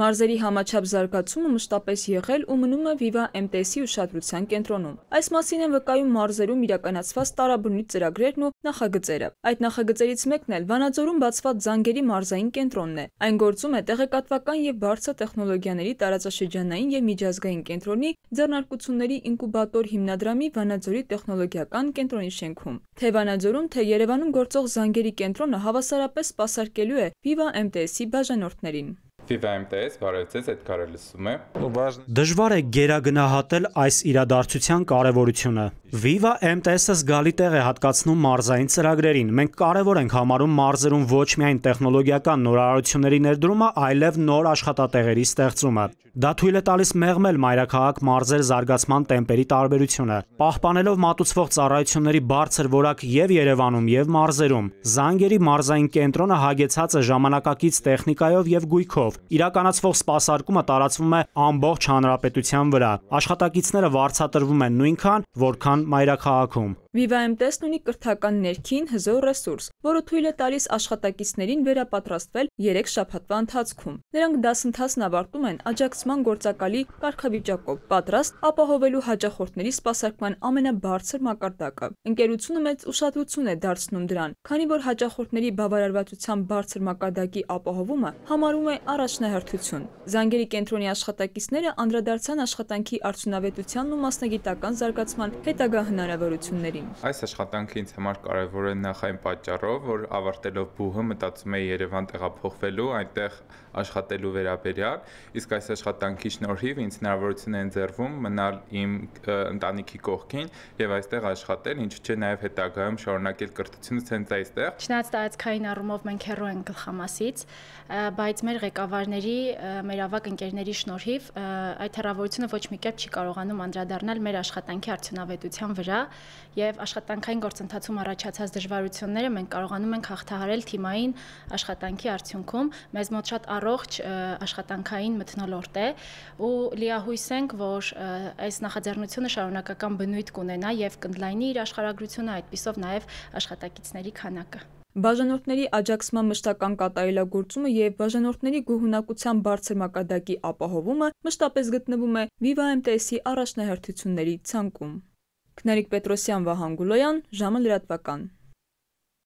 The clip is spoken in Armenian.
Մարզերի համաչափ զարգացումը մշտապես եղել ու մնում է Viva MTS-ի ուշադրության կենտրոնում։ Այս մասին են վկայում մարզերում իրականացված տարաբնույթ ծրագրերն ու նախագծերը։ Այդ նախագծերից մեկն էլ Վանաձորում բացված Զանգերի մարզային կենտրոնն է։ Այն գործում է տեղեկատվական եւ բարձր տեխնոլոգիաների տարածաշրջանային եւ միջազգային կենտրոնի ձեռնարկությունների ինկուբատոր հիմնադրամի Վանաձորի տեխնոլոգիական կենտրոնի շենքում։ Թե Վանաձորում, թե Երևանում գործող Զանգերի կենտրոնը հավասարապես սպասարկելու է Viva MTS-ի բաժանորդներին։ FIVMTS բարևձեզ Էդգարը լսում է։ Դժվար է գերագնահատել այս իրադարձության կարևորությունը։ Viva MTS-ը զգալի տեղ է հատկացնում մարզային ծրագրերին։ Մենք կարևոր ենք համարում մարզերում ոչ միայն տեխնոլոգիական նորարարությունների ներդրումը, այլև նոր աշխատատեղերի ստեղծումը։ Դա թույլ է տալիս մեղմել մայրաքաղաք մարզեր զարգացման տեմպերի տարբերությունը, պահպանելով մատուցվող ծառայությունների բարձր որակ եւ Երևանում եւ մարզերում։ Զանգերի մարզային կենտրոնը հագեցած է ժամանակակից տեխնիկայով եւ գույքով։ Իրականացվող սպասարկումը տարածվում է ամբողջ հանրապետության վրա։ Աշխատակիցները վարձատրվում են նույնքան, որքան Հայաստան մայրաքաղաքում։ VivaMTS-ն ունի կրթական ներքին հզոր ռեսուրս, որը թույլ է տալիս աշխատակիցներին վերապատրաստվել 3 շաբաթվա ընթացքում։ Նրանք դասընթացն ավարտում են աջակցման գործակալի կարգավիճակով, պատրաստ ապահովելու հաճախորդների սպասարկման ամենաբարձր մակարդակը։ Ընկերությունը մեծ ուշադրություն է դարձնում դրան, քանի որ հաճախորդների բավարարվածության բարձր մակարդակի ապահովումը համարում է առաջնահերթություն։ Զանգերի կենտրոնի աշխատակիցները անդրադարձան աշխատանքի արդյունավետությանն ու մասնագիտական զարգացման հետագա հնարավորություններին։ Այս աշխատանքը ինձ համար կարևոր է նախ այն պատճառով, որ ավարտելով բուհը մտածում էի Երևան տեղափոխվելու, այնտեղ աշխատելու վերաբերյալ, իսկ այս աշխատանքի շնորհիվ ինձ հնարավորություն է ընձեռվում մնալ իմ ընտանիքի կողքին եւ այստեղ աշխատել, ինչու՞ չէ նաեւ հետագայում շարունակել կրթությունը ցենց այստեղ։ Չնայած տարածքային առումով մենք հեռու ենք գլխամասից, բայց մեր ղեկավարների, մեր ավակ ընկերների շնորհիվ այդ հեռավորությունը ոչ մի կերպ չի կարողանում անդրադառնալ մեր աշխատանքի արդյունավետության վրա եւ եւ աշխատանքային գործընթացում առաջացած դժվարությունները մենք կարողանում ենք հաղթահարել թիմային աշխատանքի արդյունքում։ Մեզ մոտ շատ առողջ աշխատանքային մթնոլորտ է ու լիահույս ենք, որ այս նախաձեռնությունը շարունակական բնույթ կունենա եւ կնդլայնի իր աշխարհագրությունը, այդպիսով նաեւ աշխատակիցների քանակը։ Բաժանորդների աջակցման մշտական կատարելագործումը եւ բաժանորդների գոհունակության բարձր մակարդակի ապահովումը մշտապես գտնվում է Viva MTS-ի առաջնահերթությունների ցանկում։ Քնարիկ Պետրոսյան, Վահան Գուլոյան, ժամը լրատվական։